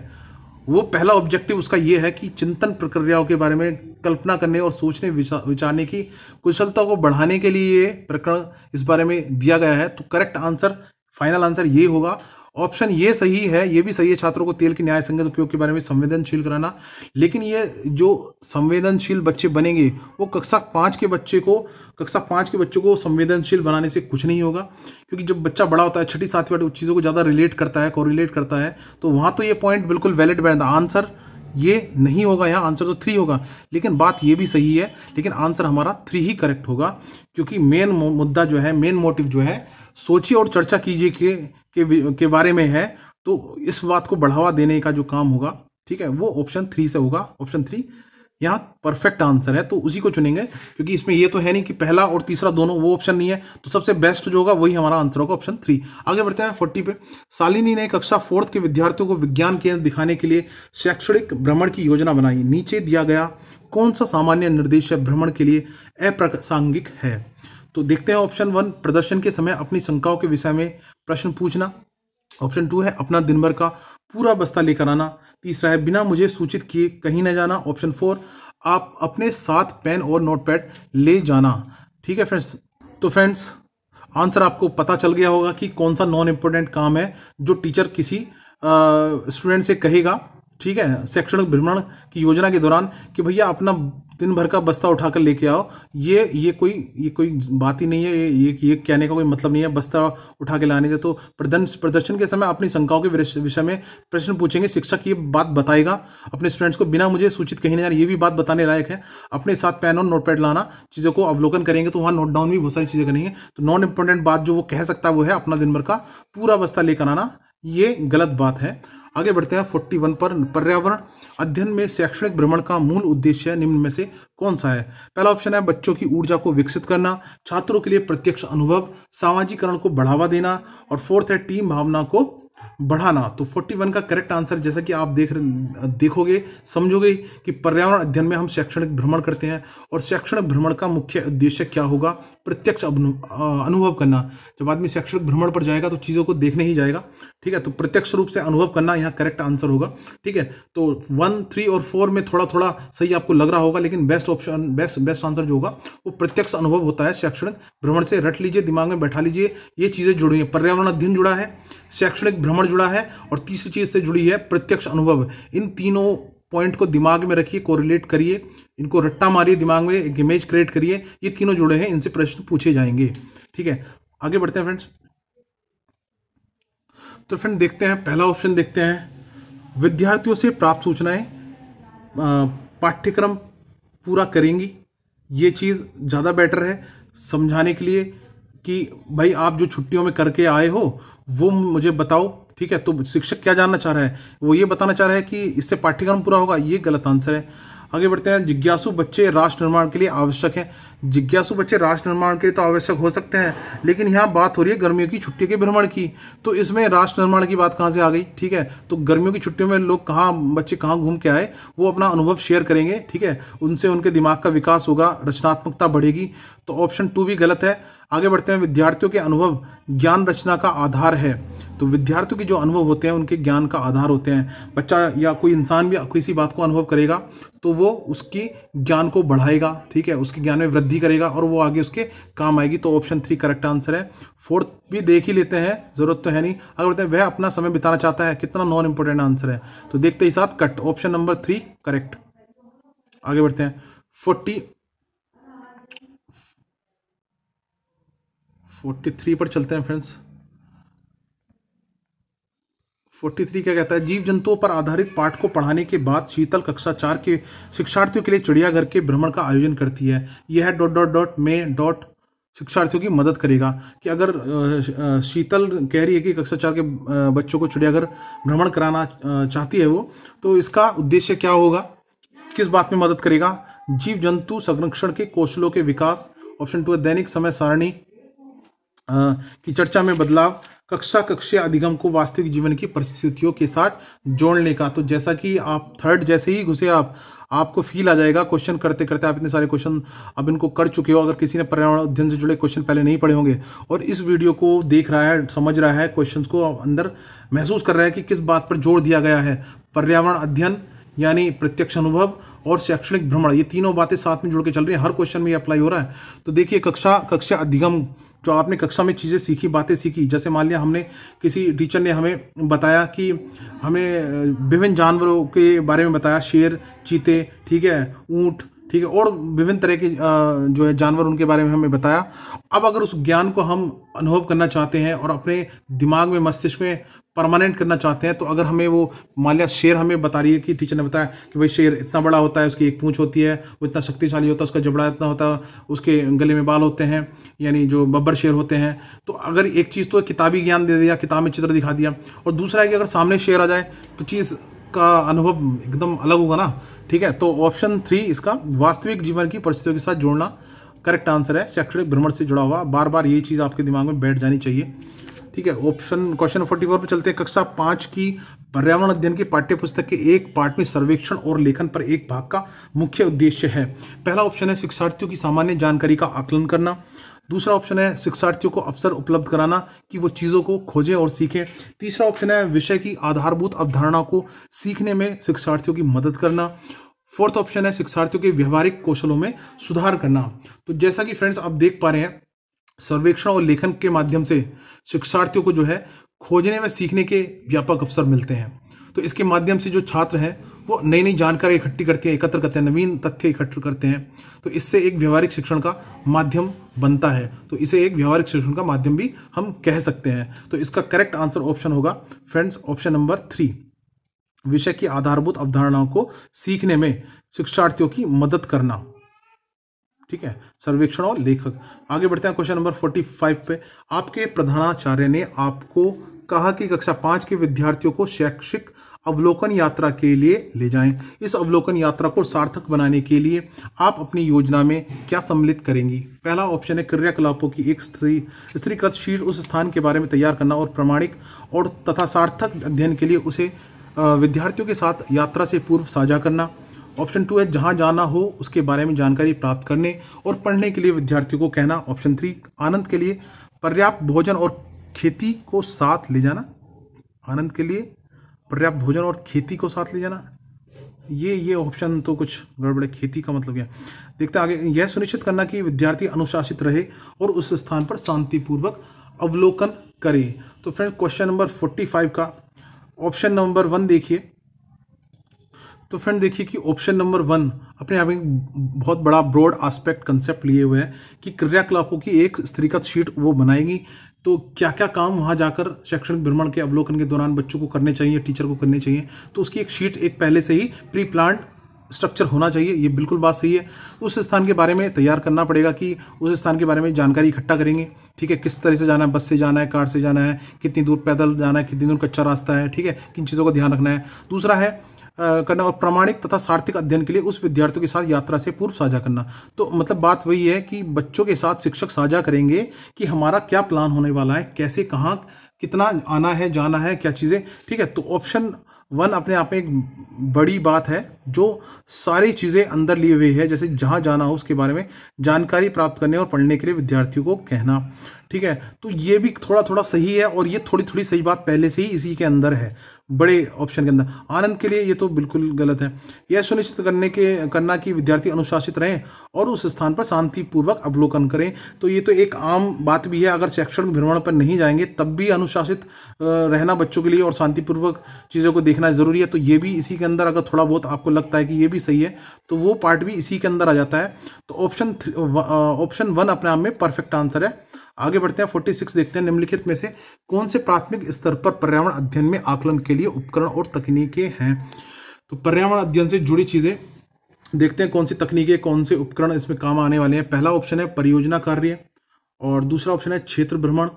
वो पहला ऑब्जेक्टिव उसका ये है कि चिंतन प्रक्रियाओं के बारे में कल्पना करने और सोचने विचारने की कुशलता को बढ़ाने के लिए ये प्रकरण इस बारे में दिया गया है तो करेक्ट आंसर फाइनल आंसर ये होगा ऑप्शन ये सही है ये भी सही है छात्रों को तेल के न्याय संगत उपयोग के बारे में संवेदनशील कराना लेकिन ये जो संवेदनशील बच्चे बनेंगे वो कक्षा पाँच के बच्चे को कक्षा पाँच के बच्चों को संवेदनशील बनाने से कुछ नहीं होगा क्योंकि जब बच्चा बड़ा होता है छठी सातवीं आठ चीज़ों को ज़्यादा रिलेट करता है कोरिलेट करता है तो वहाँ तो ये पॉइंट बिल्कुल वैलिड बैठ आंसर ये नहीं होगा यहाँ आंसर तो थ्री होगा लेकिन बात ये भी सही है लेकिन आंसर हमारा थ्री ही करेक्ट होगा क्योंकि मेन मुद्दा जो है मेन मोटिव जो है सोचिए और चर्चा कीजिए कि के के बारे में है तो इस बात को बढ़ावा देने का जो काम होगा ठीक है वो ऑप्शन थ्री से होगा ऑप्शन थ्री यहाँ परफेक्ट आंसर है तो उसी को चुनेंगे क्योंकि इसमें ये तो है नहीं कि पहला और तीसरा दोनों वो ऑप्शन नहीं है तो सबसे बेस्ट जो होगा वही हमारा आंसर होगा ऑप्शन थ्री आगे बढ़ते हैं फोर्टी पे सालिनी ने कक्षा फोर्थ के विद्यार्थियों को विज्ञान केंद्र दिखाने के लिए शैक्षणिक भ्रमण की योजना बनाई नीचे दिया गया कौन सा सामान्य निर्देश भ्रमण के लिए अप्रासंगिक है तो देखते हैं ऑप्शन वन प्रदर्शन के समय अपनी शंकाओं के विषय में प्रश्न पूछना ऑप्शन टू है अपना दिन भर का पूरा बस्ता लेकर आना तीसरा है बिना मुझे सूचित किए कहीं ना जाना ऑप्शन फोर आप अपने साथ पेन और नोटपैड ले जाना ठीक है फ्रेंड्स तो फ्रेंड्स आंसर आपको पता चल गया होगा कि कौन सा नॉन इम्पोर्टेंट काम है जो टीचर किसी स्टूडेंट से कहेगा ठीक है शैक्षणिक भ्रमण की योजना के दौरान कि भैया अपना दिन भर का बस्ता उठा कर लेके आओ ये ये कोई ये कोई बात ही नहीं है ये ये, ये कहने का कोई मतलब नहीं है बस्ता उठा के लाने से तो प्रदर्शन के समय अपनी शंकाओं के विषय में प्रश्न पूछेंगे शिक्षक ये बात बताएगा अपने स्टूडेंट्स को बिना मुझे सूचित कहीं नहीं यार ये भी बात बताने लायक है अपने साथ पेन और नोटपैड लाना चीज़ों को अवलोकन करेंगे तो वहाँ नोट डाउन भी बहुत सारी चीज़ें करेंगे तो नॉन इंपॉर्टेंट बात जो वो कह सकता है वो है अपना दिन भर का पूरा बस्ता लेकर आना ये गलत बात है आगे बढ़ते हैं फोर्टी वन पर पर्यावरण अध्ययन में शैक्षणिक भ्रमण का मूल उद्देश्य निम्न में से कौन सा है पहला ऑप्शन है बच्चों की ऊर्जा को विकसित करना छात्रों के लिए प्रत्यक्ष अनुभव सामाजिकरण को बढ़ावा देना और फोर्थ है टीम भावना को बढ़ाना तो 41 का करेक्ट आंसर जैसा कि आप देख देखोगे समझोगे कि पर्यावरण अध्ययन में हम शैक्षणिक भ्रमण करते हैं और शैक्षणिक भ्रमण का मुख्य उद्देश्य क्या होगा प्रत्यक्ष अनुभव करना जब आदमी शैक्षणिक भ्रमण पर जाएगा तो चीज़ों को देखने ही जाएगा ठीक है तो प्रत्यक्ष रूप से अनुभव करना यहाँ करेक्ट आंसर होगा ठीक है तो वन थ्री और फोर में थोड़ा थोड़ा सही आपको लग रहा होगा लेकिन best option best best answer जो होगा वो प्रत्यक्ष अनुभव होता है शैक्षणिक भ्रमण से रट लीजिए दिमाग में बैठा लीजिए ये चीज़ें जुड़ी हैं पर्यावरण अध्ययन जुड़ा है शैक्षणिक भ्रमण जुड़ा है और तीसरी चीज़ से जुड़ी है प्रत्यक्ष अनुभव इन तीनों पॉइंट को दिमाग में रखिए कोरिलेट करिए इनको रट्टा मारिए दिमाग में एक इमेज क्रिएट करिए ये तीनों जुड़े हैं इनसे प्रश्न पूछे जाएंगे ठीक है आगे बढ़ते हैं फ्रेंड्स तो फ्रेंड देखते हैं पहला ऑप्शन देखते हैं विद्यार्थियों से प्राप्त सूचनाएं पाठ्यक्रम पूरा करेंगी ये चीज़ ज़्यादा बेटर है समझाने के लिए कि भाई आप जो छुट्टियों में करके आए हो वो मुझे बताओ ठीक है तो शिक्षक क्या जानना चाह रहा है वो ये बताना चाह रहा है कि इससे पाठ्यक्रम पूरा होगा ये गलत आंसर है आगे बढ़ते हैं जिज्ञासु बच्चे राष्ट्र निर्माण के लिए आवश्यक है जिज्ञासु बच्चे राष्ट्र निर्माण के लिए तो आवश्यक हो सकते हैं लेकिन यहाँ बात हो रही है गर्मियों की छुट्टियों के भ्रमण की तो इसमें राष्ट्र निर्माण की बात कहाँ से आ गई ठीक है तो गर्मियों की छुट्टियों में लोग कहाँ बच्चे कहाँ घूम के आए वो अपना अनुभव शेयर करेंगे ठीक है उनसे उनके दिमाग का विकास होगा रचनात्मकता बढ़ेगी तो ऑप्शन टू भी गलत है आगे बढ़ते हैं विद्यार्थियों के अनुभव ज्ञान रचना का आधार है तो विद्यार्थियों के जो अनुभव होते हैं उनके ज्ञान का आधार होते हैं बच्चा या कोई इंसान भी किसी बात को अनुभव करेगा तो वो उसकी ज्ञान को बढ़ाएगा ठीक है उसके ज्ञान में वृद्धि करेगा और वो आगे उसके काम आएगी तो ऑप्शन थ्री करेक्ट आंसर है फोर्थ भी देख ही लेते हैं ज़रूरत तो है नहीं अगर बोलते हैं वह अपना समय बिताना चाहता है कितना नॉन इंपॉर्टेंट आंसर है तो देखते ही साथ cut option number three correct आगे बढ़ते हैं फोर्टी फोर्टी थ्री पर चलते हैं फ्रेंड्स फोर्टी थ्री क्या कहता है जीव जंतुओं पर आधारित पाठ को पढ़ाने के बाद शीतल कक्षा चार के शिक्षार्थियों के लिए चिड़ियाघर के भ्रमण का आयोजन करती है यह डॉट डॉट डॉट मे डॉट शिक्षार्थियों की मदद करेगा कि अगर शीतल कह रही है कि कक्षा चार के बच्चों को चिड़ियाघर भ्रमण कराना चाहती है वो तो इसका उद्देश्य क्या होगा किस बात में मदद करेगा जीव जंतु संरक्षण के कौशलों के विकास ऑप्शन टू है दैनिक समय सारणी हाँ, की चर्चा में बदलाव कक्षा कक्षा अधिगम को वास्तविक जीवन की परिस्थितियों के साथ जोड़ने का तो जैसा कि आप थर्ड जैसे ही घुसे आप आपको फील आ जाएगा क्वेश्चन करते करते आप इतने सारे क्वेश्चन अब इनको कर चुके हो अगर किसी ने पर्यावरण अध्ययन से जुड़े क्वेश्चन पहले नहीं पढ़े होंगे और इस वीडियो को देख रहा है समझ रहा है क्वेश्चन को अंदर महसूस कर रहा है कि किस बात पर जोर दिया गया है पर्यावरण अध्ययन यानी प्रत्यक्ष अनुभव और शैक्षणिक भ्रमण ये तीनों बातें साथ में जुड़ के चल रही हैं हर क्वेश्चन में ये अप्लाई हो रहा है तो देखिए कक्षा कक्षा अधिगम जो आपने कक्षा में चीज़ें सीखी बातें सीखी जैसे मान लिया हमने किसी टीचर ने हमें बताया कि हमें विभिन्न जानवरों के बारे में बताया शेर चीते ठीक है ऊँट ठीक है और विभिन्न तरह के जो है जानवर उनके बारे में हमें बताया अब अगर उस ज्ञान को हम अनुभव करना चाहते हैं और अपने दिमाग में मस्तिष्क में परमानेंट करना चाहते हैं तो अगर हमें वो मान लिया शेर हमें बता रही है कि टीचर ने बताया कि भाई शेर इतना बड़ा होता है उसकी एक पूंछ होती है वो इतना शक्तिशाली होता है उसका जबड़ा इतना होता है उसके गले में बाल होते हैं यानी जो बब्बर शेर होते हैं तो अगर एक चीज़ तो किताबी ज्ञान दे दिया किताब में चित्र दिखा दिया और दूसरा है कि अगर सामने शेर आ जाए तो चीज़ का अनुभव एकदम अलग होगा ना ठीक है तो ऑप्शन थ्री इसका वास्तविक जीवन की परिस्थितियों के साथ जोड़ना करेक्ट आंसर है शैक्षणिक भ्रमण से जुड़ा हुआ बार बार ये चीज़ आपके दिमाग में बैठ जानी चाहिए ठीक है ऑप्शन क्वेश्चन फोर्टी फोर पर चलते हैं कक्षा पांच की पर्यावरण अध्ययन के पाठ्य पुस्तक के एक पाठ में सर्वेक्षण और लेखन पर एक भाग का मुख्य उद्देश्य है पहला ऑप्शन है शिक्षार्थियों की सामान्य जानकारी का आकलन करना दूसरा ऑप्शन है शिक्षार्थियों को अवसर उपलब्ध कराना कि वो चीज़ों को खोजें और सीखें तीसरा ऑप्शन है विषय की आधारभूत अवधारणा को सीखने में शिक्षार्थियों की मदद करना फोर्थ ऑप्शन है शिक्षार्थियों के व्यवहारिक कौशलों में सुधार करना तो जैसा कि फ्रेंड्स आप देख पा रहे हैं सर्वेक्षण और लेखन के माध्यम से शिक्षार्थियों को जो है खोजने व सीखने के व्यापक अवसर मिलते हैं तो इसके माध्यम से जो छात्र हैं वो नई नई जानकारी इकट्ठी करते हैं एकत्र करते हैं नवीन तथ्य इकट्ठे करते हैं तो इससे एक व्यवहारिक शिक्षण का माध्यम बनता है तो इसे एक व्यवहारिक शिक्षण का माध्यम भी हम कह सकते हैं तो इसका करेक्ट आंसर ऑप्शन होगा फ्रेंड्स ऑप्शन नंबर थ्री विषय की आधारभूत अवधारणाओं को सीखने में शिक्षार्थियों की मदद करना ठीक है सर्वेक्षण और लेखक आगे बढ़ते हैं क्वेश्चन नंबर फोर्टी फाइव पे आपके प्रधानाचार्य ने आपको कहा कि कक्षा पाँच के विद्यार्थियों को शैक्षिक अवलोकन यात्रा के लिए ले जाएं इस अवलोकन यात्रा को सार्थक बनाने के लिए आप अपनी योजना में क्या सम्मिलित करेंगी पहला ऑप्शन है क्रियाकलापों की एक स्त्री स्त्रीकृत शीर्ष उस स्थान के बारे में तैयार करना और प्रमाणिक और तथा सार्थक अध्ययन के लिए उसे विद्यार्थियों के साथ यात्रा से पूर्व साझा करना ऑप्शन टू है जहाँ जाना हो उसके बारे में जानकारी प्राप्त करने और पढ़ने के लिए विद्यार्थियों को कहना ऑप्शन थ्री आनंद के लिए पर्याप्त भोजन और खेती को साथ ले जाना आनंद के लिए पर्याप्त भोजन और खेती को साथ ले जाना ये ये ऑप्शन तो कुछ गड़बड़े खेती का मतलब क्या देखते आगे यह सुनिश्चित करना कि विद्यार्थी अनुशासित रहे और उस स्थान पर शांतिपूर्वक अवलोकन करें तो friend question number forty five का ऑप्शन नंबर वन देखिए तो फ्रेंड देखिए कि ऑप्शन नंबर वन अपने आप में बहुत बड़ा ब्रॉड आस्पेक्ट कंसेप्ट लिए हुए हैं कि क्रियाकलापों की एक स्त्रीगत शीट वो बनाएगी तो क्या क्या काम वहाँ जाकर शैक्षणिक भ्रमण के अवलोकन के दौरान बच्चों को करने चाहिए टीचर को करने चाहिए तो उसकी एक शीट एक पहले से ही प्री प्लान स्ट्रक्चर होना चाहिए ये बिल्कुल बात सही है उस स्थान के बारे में तैयार करना पड़ेगा कि उस स्थान के बारे में जानकारी इकट्ठा करेंगे ठीक है किस तरह से जाना है बस से जाना है कार से जाना है कितनी दूर पैदल जाना है कितनी दूर कच्चा रास्ता है ठीक है किन चीज़ों का ध्यान रखना है दूसरा है करना और प्रामाणिक तथा सार्थिक अध्ययन के लिए उस विद्यार्थियों के साथ यात्रा से पूर्व साझा करना तो मतलब बात वही है कि बच्चों के साथ शिक्षक साझा करेंगे कि हमारा क्या प्लान होने वाला है कैसे कहाँ कितना आना है जाना है क्या चीज़ें ठीक है तो ऑप्शन वन अपने आप में एक बड़ी बात है जो सारी चीज़ें अंदर लिए हुई है जैसे जहाँ जाना हो उसके बारे में जानकारी प्राप्त करने और पढ़ने के लिए विद्यार्थियों को कहना ठीक है तो ये भी थोड़ा थोड़ा सही है और ये थोड़ी थोड़ी सही बात पहले से ही इसी के अंदर है बड़े ऑप्शन के अंदर आनंद के लिए ये तो बिल्कुल गलत है यह सुनिश्चित करने के करना कि विद्यार्थी अनुशासित रहें और उस स्थान पर शांतिपूर्वक अवलोकन करें तो ये तो एक आम बात भी है अगर शैक्षणिक भ्रमण पर नहीं जाएंगे तब भी अनुशासित रहना बच्चों के लिए और शांतिपूर्वक चीज़ों को देखना ज़रूरी है तो ये भी इसी के अंदर अगर थोड़ा बहुत आपको लगता है कि ये भी सही है तो वो पार्ट भी इसी के अंदर आ जाता है तो ऑप्शन ऑप्शन वन अपने आप में परफेक्ट आंसर है आगे बढ़ते हैं फोर्टी सिक्स देखते हैं निम्नलिखित में से कौन से प्राथमिक स्तर पर पर्यावरण अध्ययन में आकलन के लिए उपकरण और तकनीकें हैं तो पर्यावरण अध्ययन से जुड़ी चीज़ें देखते हैं कौन सी तकनीकें कौन से उपकरण इसमें काम आने वाले हैं पहला ऑप्शन है परियोजना कार्य और दूसरा ऑप्शन है क्षेत्र भ्रमण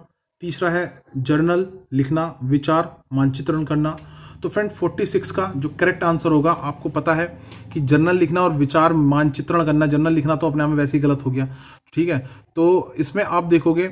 तीसरा है जर्नल लिखना विचार मानचित्रण करना तो फ्रेंड 46 का जो करेक्ट आंसर होगा आपको पता है कि जर्नल लिखना और विचार मानचित्रण करना जर्नल लिखना तो अपने आप में वैसे ही गलत हो गया ठीक है तो इसमें आप देखोगे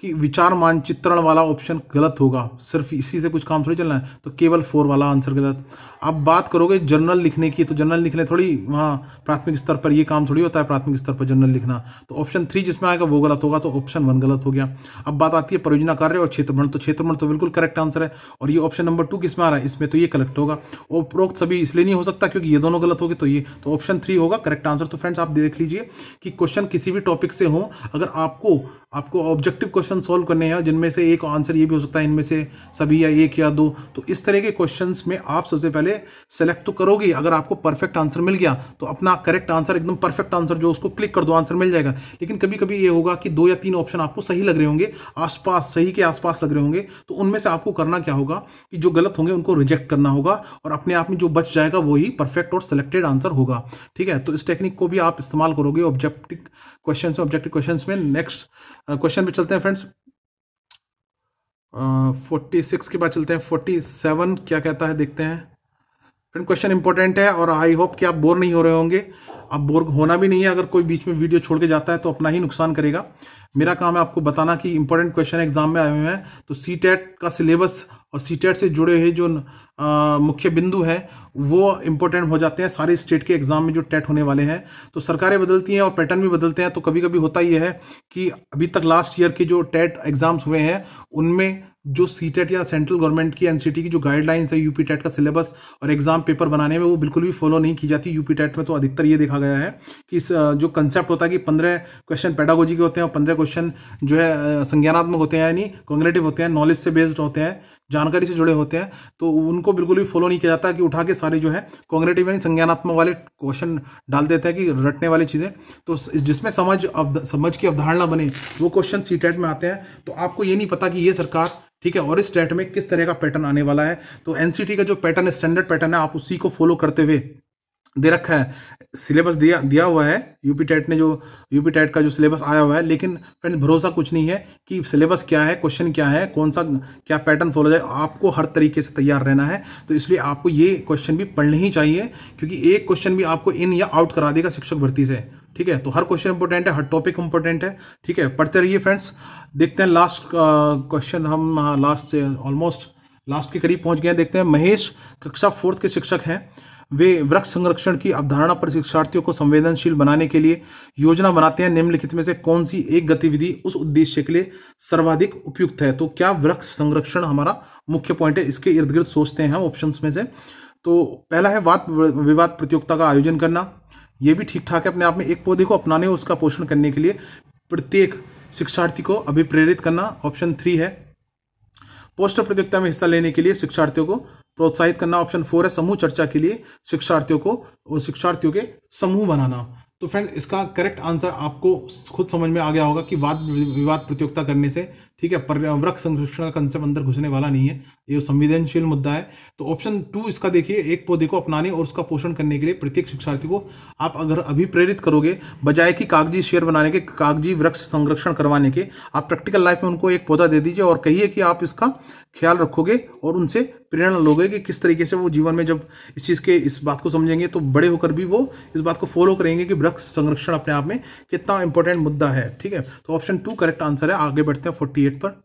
कि विचार मानचित्रण वाला ऑप्शन गलत होगा सिर्फ इसी से कुछ काम थोड़ी चलना है तो केवल फोर वाला आंसर गलत अब बात करोगे जर्नल लिखने की तो जर्नल लिखने थोड़ी वहाँ प्राथमिक स्तर पर ये काम थोड़ी होता है प्राथमिक स्तर पर जर्नल लिखना तो ऑप्शन थ्री जिसमें आएगा वो गलत होगा तो ऑप्शन वन गलत हो गया अब बात आती है परियोजना कार्य और क्षेत्रभ्रमण तो क्षेत्रभ्रमण तो बिल्कुल करेक्ट आंसर है और ये ऑप्शन नंबर टू किसमें आ रहा है इसमें तो ये करेक्ट होगा उपरोक्त सभी इसलिए नहीं हो सकता क्योंकि ये दोनों गलत होगी तो ये तो ऑप्शन थ्री होगा करेक्ट आंसर तो फ्रेंड्स आप देख लीजिए कि क्वेश्चन किसी भी टॉपिक से हो अगर आपको आपको ऑब्जेक्टिव क्वेश्चन क्वेश्चन सोल्व करने हैं जिनमें से एक आंसर ये भी हो सकता है इनमें से सभी या एक या दो तो इस तरह के क्वेश्चन में आप सबसे पहले सेलेक्ट तो करोगे अगर आपको परफेक्ट आंसर मिल गया तो अपना करेक्ट आंसर एकदम परफेक्ट आंसर जो उसको क्लिक कर दो आंसर मिल जाएगा लेकिन कभी कभी ये होगा कि दो या तीन ऑप्शन आपको सही लग रहे होंगे आसपास सही के आसपास लग रहे होंगे तो उनमें से आपको करना क्या होगा कि जो गलत होंगे उनको रिजेक्ट करना होगा और अपने आप में जो बच जाएगा वही परफेक्ट और सिलेक्टेड आंसर होगा ठीक है तो इस टेक्निक को भी आप इस्तेमाल करोगे ऑब्जेक्टिव क्वेश्चन ऑब्जेक्टिव क्वेश्चन में नेक्स्ट क्वेश्चन पे चलते हैं फ्रेंड्स फोर्टी सिक्स के बाद चलते हैं फोर्टी सेवन क्या कहता है देखते हैं फ्रेंड क्वेश्चन इंपॉर्टेंट है और आई होप कि आप बोर नहीं हो रहे होंगे अब बोर होना भी नहीं है अगर कोई बीच में वीडियो छोड़ के जाता है तो अपना ही नुकसान करेगा मेरा काम है आपको बताना कि इंपॉर्टेंट क्वेश्चन एग्जाम में आए हुए हैं तो सी टेट का सिलेबस और सी टेट से जुड़े हुए जो मुख्य बिंदु है वो इंपॉर्टेंट हो जाते हैं सारे स्टेट के एग्जाम में जो टेट e होने वाले हैं तो सरकारें बदलती हैं और पैटर्न भी बदलते हैं तो कभी कभी होता यह है कि अभी तक लास्ट ईयर के जो टेट एग्जाम्स e हुए हैं उनमें जो सी e या सेंट्रल गवर्नमेंट की एनसीटी e की जो गाइडलाइंस है यूपी टेट e का सिलेबस और एग्जाम पेपर बनाने में वो बिल्कुल भी फॉलो नहीं की जाती यूपी टेट में तो अधिकतर ये देखा गया है कि इस जो कंसेप्ट होता है कि पंद्रह क्वेश्चन पैडागोजी के होते हैं और पंद्रह क्वेश्चन जो है संज्ञानात्मक होते हैं यानी कॉन्ग्रेटिव होते हैं नॉलेज से बेस्ड होते हैं जानकारी से जुड़े होते हैं तो उनको बिल्कुल भी फॉलो नहीं किया जाता कि उठा के सारे जो है कॉन्ग्रेटिव यानी संज्ञानात्मक वाले क्वेश्चन डाल देते हैं कि रटने वाली चीज़ें तो जिसमें समझ अब समझ की अवधारणा बने वो क्वेश्चन सी में आते हैं तो आपको ये नहीं पता कि ये सरकार ठीक है और इस टेट में किस तरह का पैटर्न आने वाला है तो एनसीटी का जो पैटर्न स्टैंडर्ड पैटर्न है आप उसी को फॉलो करते हुए दे रखा है सिलेबस दिया दिया हुआ है यूपी टेट ने जो यूपी टेट का जो सिलेबस आया हुआ है लेकिन फ्रेंड भरोसा कुछ नहीं है कि सिलेबस क्या है क्वेश्चन क्या है कौन सा क्या पैटर्न फॉलो जाए आपको हर तरीके से तैयार रहना है तो इसलिए आपको ये क्वेश्चन भी पढ़ने ही चाहिए क्योंकि एक क्वेश्चन भी आपको इन या आउट करा देगा शिक्षक भर्ती से ठीक है तो हर क्वेश्चन इंपॉर्टेंट है हर टॉपिक इंपॉर्टेंट है ठीक है पढ़ते रहिए फ्रेंड्स देखते हैं लास्ट क्वेश्चन हम लास्ट से ऑलमोस्ट लास्ट के करीब पहुंच गए देखते हैं महेश कक्षा फोर्थ के शिक्षक हैं वे वृक्ष संरक्षण की अवधारणा पर शिक्षार्थियों को संवेदनशील बनाने के लिए योजना बनाते हैं निम्नलिखित में से कौन सी एक गतिविधि उस उद्देश्य के लिए सर्वाधिक उपयुक्त है तो क्या वृक्ष संरक्षण हमारा मुख्य पॉइंट है इसके इर्द गिर्द सोचते हैं हम ऑप्शन में से तो पहला है वाद विवाद प्रतियोगिता का आयोजन करना ये भी ठीक ठाक है अपने आप में एक पौधे को अपनाने और उसका पोषण करने के लिए प्रत्येक शिक्षार्थी को अभिप्रेरित करना ऑप्शन थ्री है पोस्टर प्रतियोगिता में हिस्सा लेने के लिए शिक्षार्थियों को प्रोत्साहित करना ऑप्शन फोर है समूह चर्चा के लिए शिक्षार्थियों को और शिक्षार्थियों के समूह बनाना तो फ्रेंड इसका करेक्ट आंसर आपको खुद समझ में आ गया होगा कि वाद विवाद प्रतियोगिता करने से ठीक है वृक्ष संरक्षण का कंसेप्ट अंदर घुसने वाला नहीं है ये संवेदनशील मुद्दा है तो ऑप्शन टू इसका देखिए एक पौधे को अपनाने और उसका पोषण करने के लिए प्रत्येक शिक्षार्थी को आप अगर अभी प्रेरित करोगे बजाय कि कागजी शेयर बनाने के कागजी वृक्ष संरक्षण करवाने के आप प्रैक्टिकल लाइफ में उनको एक पौधा दे दीजिए और कहिए कि आप इसका ख्याल रखोगे और उनसे प्रेरणा लोगे कि किस तरीके से वो जीवन में जब इस चीज़ के इस बात को समझेंगे तो बड़े होकर भी वो इस बात को फॉलो करेंगे कि वृक्ष संरक्षण अपने आप में कितना इंपॉर्टेंट मुद्दा है ठीक है तो ऑप्शन टू करेक्ट आंसर है आगे बढ़ते हैं फोर्टी प्लेट पर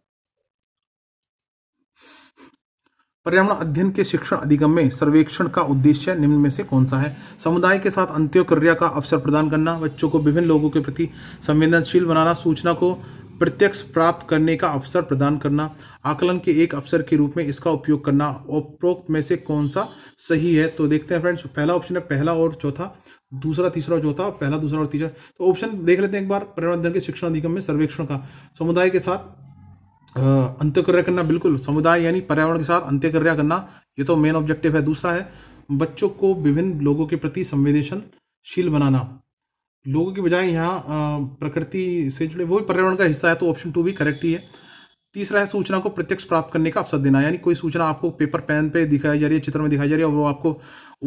पर्यावरण अध्ययन के शिक्षण अधिगम में सर्वेक्षण का उद्देश्य निम्न में से कौन सा है समुदाय के साथ अंत्योक्रिया का अवसर प्रदान करना बच्चों को विभिन्न लोगों के प्रति संवेदनशील बनाना सूचना को प्रत्यक्ष प्राप्त करने का अवसर प्रदान करना आकलन के एक अवसर के रूप में इसका उपयोग करना उपरोक्त में से कौन सा सही है तो देखते हैं फ्रेंड्स पहला ऑप्शन है पहला और चौथा दूसरा तीसरा और चौथा पहला दूसरा और तीसरा तो ऑप्शन देख लेते हैं एक बार पर्यावरण अध्ययन के शिक्षण अधिगम में सर्वेक्षण का समुदाय के साथ अंत्यक्रिया करना बिल्कुल समुदाय यानी पर्यावरण के साथ अंत्यक्रिया करना ये तो मेन ऑब्जेक्टिव है दूसरा है बच्चों को विभिन्न लोगों के प्रति संवेदनशील बनाना लोगों की बजाय यहाँ प्रकृति से जुड़े वो पर्यावरण का हिस्सा है तो ऑप्शन टू भी करेक्ट ही है तीसरा है सूचना को प्रत्यक्ष प्राप्त करने का अवसर देना यानी कोई सूचना आपको पेपर पेन पे दिखाई जा रही है चित्र में दिखाई जा रही है और वो आपको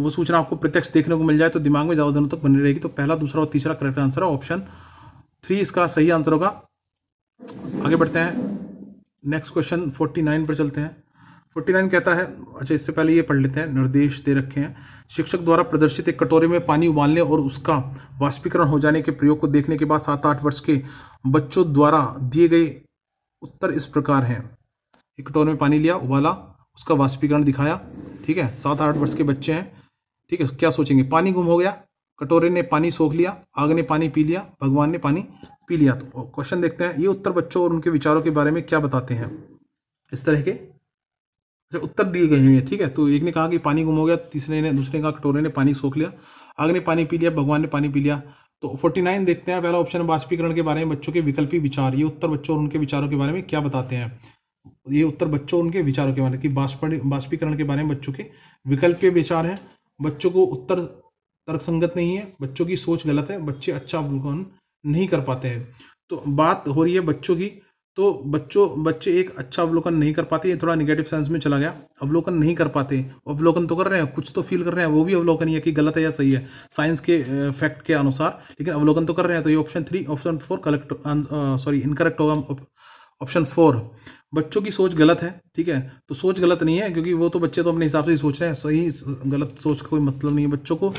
वो सूचना आपको प्रत्यक्ष देखने को मिल जाए तो दिमाग में ज़्यादा दिनों तक बनी रहेगी तो पहला दूसरा और तीसरा करेक्ट आंसर है ऑप्शन थ्री इसका सही आंसर होगा आगे बढ़ते हैं नेक्स्ट क्वेश्चन फोर्टी नाइन पर चलते हैं फोर्टी नाइन कहता है अच्छा इससे पहले ये पढ़ लेते हैं निर्देश दे रखे हैं शिक्षक द्वारा प्रदर्शित एक कटोरे में पानी उबालने और उसका वाष्पीकरण हो जाने के प्रयोग को देखने के बाद सात आठ वर्ष के बच्चों द्वारा दिए गए उत्तर इस प्रकार हैं एक कटोरे में पानी लिया उबाला उसका वाष्पीकरण दिखाया ठीक है सात आठ वर्ष के बच्चे हैं ठीक है क्या सोचेंगे पानी गुम हो गया कटोरे ने पानी सोख लिया आग ने पानी पी लिया भगवान ने पानी पी लिया तो क्वेश्चन देखते हैं ये उत्तर बच्चों और उनके विचारों के बारे में क्या बताते हैं इस तरह के अच्छा उत्तर दिए गए हैं ठीक है तो एक ने कहा कि पानी गुम हो गया तीसरे ने दूसरे कहा कटोरे ने पानी सोख लिया आग ने पानी पी लिया भगवान ने पानी पी लिया तो फोर्टी नाइन देखते हैं पहला ऑप्शन बाष्पीकरण के बारे में बच्चों के विकल्पी विचार ये उत्तर बच्चों और उनके विचारों के बारे में क्या बताते हैं ये उत्तर बच्चों और उनके विचारों के बारे में कि बाष्पीकरण के बारे में बच्चों के विकल्पीय विचार हैं बच्चों को उत्तर तर्कसंगत नहीं है बच्चों की सोच गलत है बच्चे अच्छा नहीं कर पाते हैं तो बात हो रही है बच्चों की तो बच्चों बच्चे एक अच्छा अवलोकन नहीं कर पाते ये थोड़ा निगेटिव सेंस में चला गया अवलोकन नहीं कर पाते अवलोकन तो कर रहे हैं कुछ तो फील कर रहे हैं वो भी अवलोकन ही है कि गलत है या सही है साइंस के फैक्ट के अनुसार लेकिन अवलोकन तो कर रहे हैं तो ये option three option four collect sorry incorrect होगा ऑप्शन फोर बच्चों की सोच गलत है ठीक है तो सोच गलत नहीं है क्योंकि वो तो बच्चे तो अपने हिसाब से ही सोच रहे हैं सही गलत सोच का कोई मतलब नहीं है बच्चों को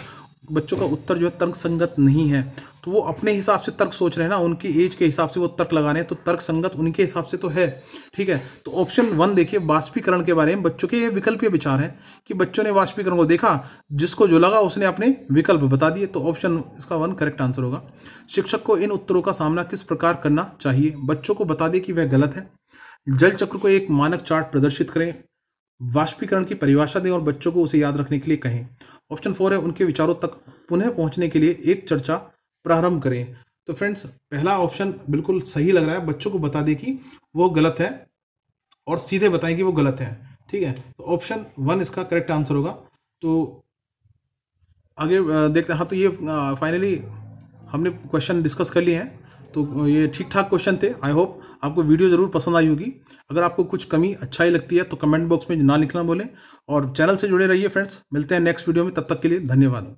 बच्चों का उत्तर जो है तर्क संगत नहीं है तो वो अपने हिसाब से तर्क सोच रहे हैं ना उनकी एज के हिसाब से वो तर्क लगा रहे हैं तो तर्क संगत उनके हिसाब से तो है ठीक है तो ऑप्शन वन देखिए वाष्पीकरण के बारे में बच्चों के ये विकल्पीय विचार हैं कि बच्चों ने वाष्पीकरण को देखा जिसको जो लगा उसने अपने विकल्प बता दिए तो ऑप्शन इसका वन करेक्ट आंसर होगा शिक्षक को इन उत्तरों का सामना किस प्रकार करना चाहिए बच्चों को बता दें कि वह गलत है जल चक्र को एक मानक चार्ट प्रदर्शित करें वाष्पीकरण की परिभाषा दें और बच्चों को उसे याद रखने के लिए कहें ऑप्शन फोर है उनके विचारों तक पुनः पहुंचने के लिए एक चर्चा प्रारंभ करें तो फ्रेंड्स पहला ऑप्शन बिल्कुल सही लग रहा है बच्चों को बता दें कि वो गलत है और सीधे बताएं कि वो गलत है ठीक है तो ऑप्शन वन इसका करेक्ट आंसर होगा तो आगे देखते हैं हाँ तो ये फाइनली हमने क्वेश्चन डिस्कस कर लिए हैं तो ये ठीक ठाक क्वेश्चन थे आई होप आपको वीडियो ज़रूर पसंद आई होगी अगर आपको कुछ कमी अच्छा ही लगती है तो कमेंट बॉक्स में ना लिखना बोले और चैनल से जुड़े रहिए फ्रेंड्स मिलते हैं नेक्स्ट वीडियो में तब तक के लिए धन्यवाद